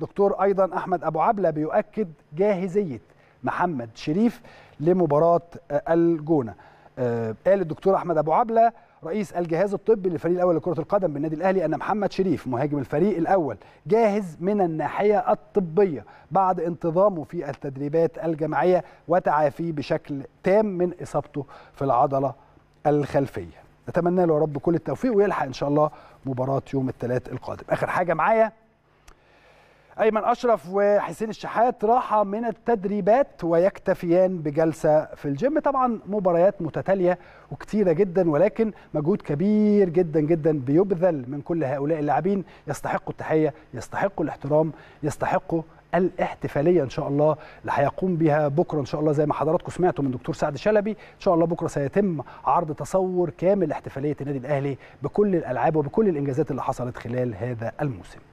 دكتور ايضا احمد ابو عبله بيؤكد جاهزيه محمد شريف لمباراه آه، الجونه آه، قال الدكتور احمد ابو عبله رئيس الجهاز الطبي للفريق الاول لكره القدم بالنادي الاهلي ان محمد شريف مهاجم الفريق الاول جاهز من الناحيه الطبيه بعد انتظامه في التدريبات الجماعيه وتعافيه بشكل تام من اصابته في العضله الخلفيه نتمنى له يا رب كل التوفيق ويلحق ان شاء الله مباراه يوم الثلاث القادم اخر حاجه معايا ايمن اشرف وحسين الشحات راحه من التدريبات ويكتفيان بجلسه في الجيم طبعا مباريات متتاليه وكتيره جدا ولكن مجهود كبير جدا جدا بيبذل من كل هؤلاء اللاعبين يستحقوا التحيه يستحقوا الاحترام يستحقوا الاحتفاليه ان شاء الله اللي هيقوم بها بكره ان شاء الله زي ما حضراتكم سمعتوا من دكتور سعد شلبي ان شاء الله بكره سيتم عرض تصور كامل احتفاليه النادي الاهلي بكل الالعاب وبكل الانجازات اللي حصلت خلال هذا الموسم